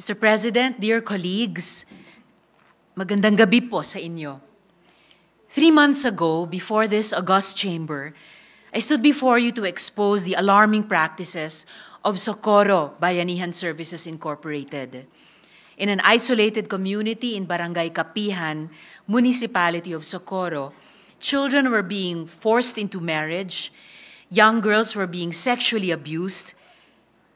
Mr. President, dear colleagues, magandang gabi po sa inyo. Three months ago, before this august chamber, I stood before you to expose the alarming practices of Socorro Bayanihan Services Incorporated in an isolated community in Barangay Kapihan, Municipality of Socorro, children were being forced into marriage, young girls were being sexually abused,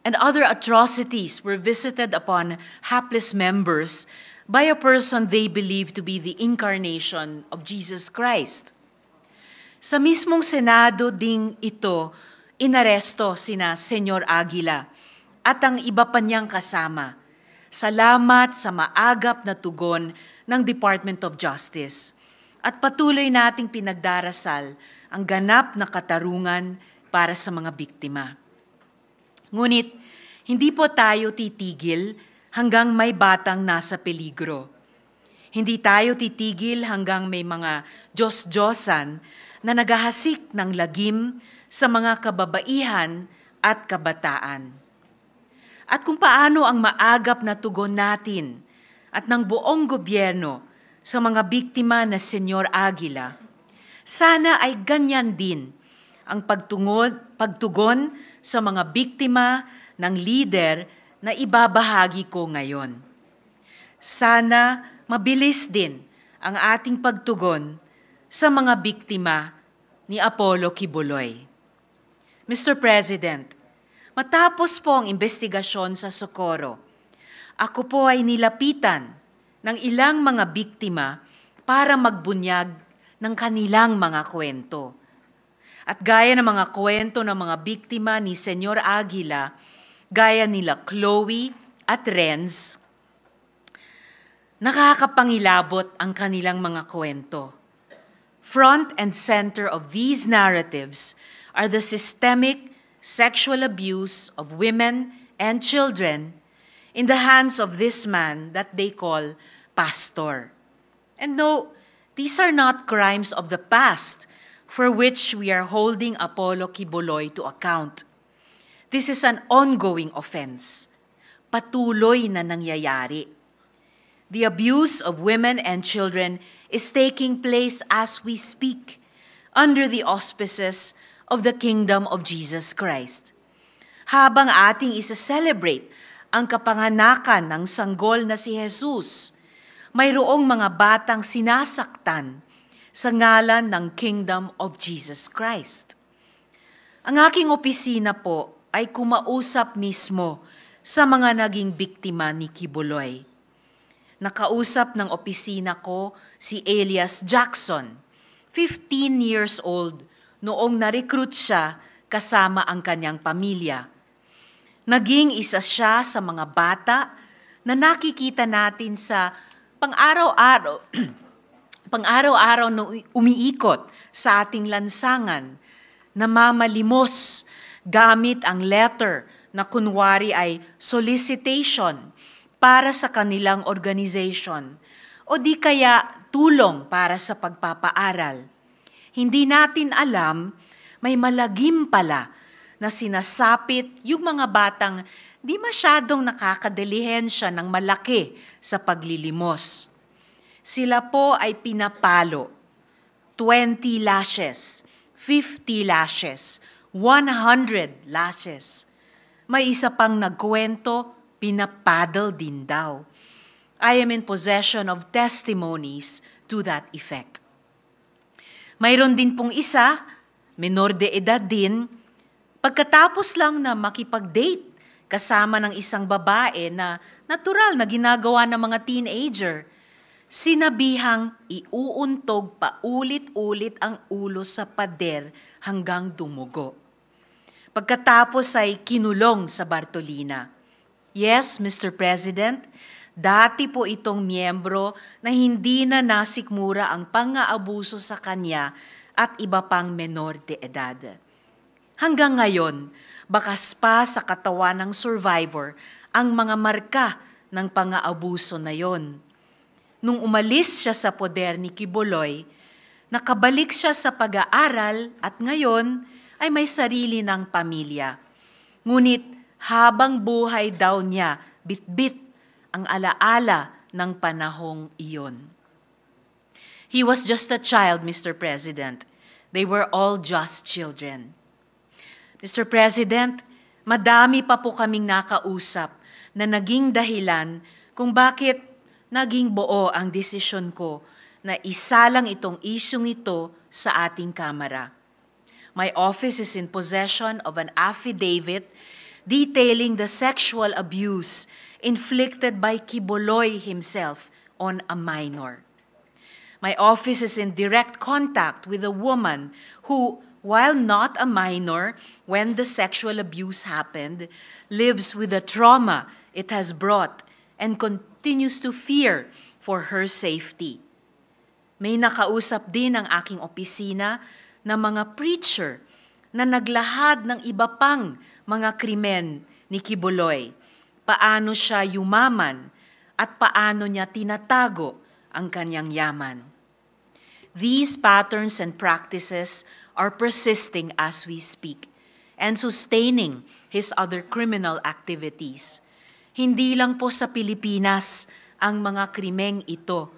and other atrocities were visited upon hapless members by a person they believed to be the incarnation of Jesus Christ. Sa mismong Senado ding ito, inaresto sina Senyor Aguila at ang iba pa niyang kasama. Salamat sa maagap na tugon ng Department of Justice. At patuloy nating pinagdarasal ang ganap na katarungan para sa mga biktima. Ngunit hindi po tayo titigil hanggang may batang nasa peligro. Hindi tayo titigil hanggang may mga Diyos-Diyosan na nagahasik ng lagim sa mga kababaihan at kabataan. At kung paano ang maagap na tugon natin at ng buong gobyerno sa mga biktima na Senyor Aguila, sana ay ganyan din ang pagtungod, pagtugon sa mga biktima ng leader na ibabahagi ko ngayon. Sana mabilis din ang ating pagtugon sa mga biktima ni Apollo Kibuloy. Mr. President, matapos po ang investigasyon sa Socorro, ako po ay nilapitan ng ilang mga biktima para magbunyag ng kanilang mga kwento. At gaya ng mga kwento ng mga biktima ni Senyor Aguila, gaya nila Chloe at Renz, nakakapangilabot ang kanilang mga kwento. Front and center of these narratives are the systemic sexual abuse of women and children in the hands of this man that they call pastor. And no, these are not crimes of the past for which we are holding Apollo Kiboloy to account. This is an ongoing offense. Patuloy na nangyayari. The abuse of women and children is taking place as we speak under the auspices of the kingdom of Jesus Christ. Habang ating isa-celebrate ang kapanganakan ng sanggol na si Jesus, mayroong mga batang sinasaktan sa ngalan ng kingdom of Jesus Christ. Ang aking opisina po ay kumausap mismo sa mga naging biktima ni Kibuloy. Nakausap ng opisina ko si Elias Jackson, 15 years old, noong narecruit siya kasama ang kanyang pamilya. Naging isa siya sa mga bata na nakikita natin sa pang-araw-araw pang-araw-araw na umiikot sa ating lansangan, na mamalimos gamit ang letter na kunwari ay solicitation para sa kanilang organization o di kaya tulong para sa pagpapaaral. Hindi natin alam, may malagim pala na sinasapit yung mga batang di masyadong nakakadilihensya ng malaki sa paglilimos. Sila po ay pinapalo. 20 lashes, 50 lashes, 100 lashes. May isa pang nagkwento, pinapaddle din daw. I am in possession of testimonies to that effect. Mayroon din pong isa, minor de edad din, pagkatapos lang na makipag-date kasama ng isang babae na natural na ginagawa ng mga teenager, sinabihang iuuntog paulit-ulit ang ulo sa pader hanggang dumugo pagkatapos ay kinulong sa Bartolina. Yes, Mr. President, dati po itong miyembro na hindi na nasikmura ang pangaabuso sa kanya at iba pang menor de edad. Hanggang ngayon, bakas pa sa katawan ng survivor ang mga marka ng pangaabuso na yon. Nung umalis siya sa poder ni Kiboloy, nakabalik siya sa pag-aaral at ngayon ay may sarili ng pamilya. Ngunit habang buhay daw niya, bitbit ang alaala ng panahong iyon. He was just a child, Mr. President. They were all just children. Mr. President, madami pa po kaming nakausap na naging dahilan kung bakit naging buo ang desisyon ko na isalang itong isyong ito sa ating Kamara my office is in possession of an affidavit detailing the sexual abuse inflicted by Kiboloy himself on a minor. My office is in direct contact with a woman who, while not a minor when the sexual abuse happened, lives with the trauma it has brought and continues to fear for her safety. May nakausap din ang aking opisina na mga preacher na naglahad ng iba pang mga krimen ni Kibuloy. Paano siya yumaman at paano niya tinatago ang kanyang yaman. These patterns and practices are persisting as we speak and sustaining his other criminal activities. Hindi lang po sa Pilipinas ang mga krimeng ito,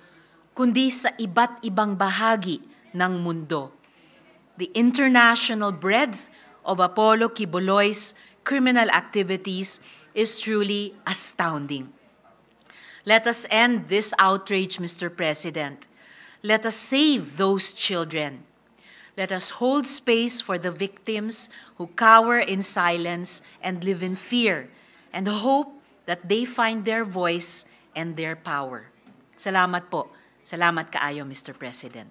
kundi sa iba't ibang bahagi ng mundo. the international breadth of Apollo Kiboloy's criminal activities is truly astounding. Let us end this outrage, Mr. President. Let us save those children. Let us hold space for the victims who cower in silence and live in fear and hope that they find their voice and their power. Salamat po. Salamat kaayo, Mr. President.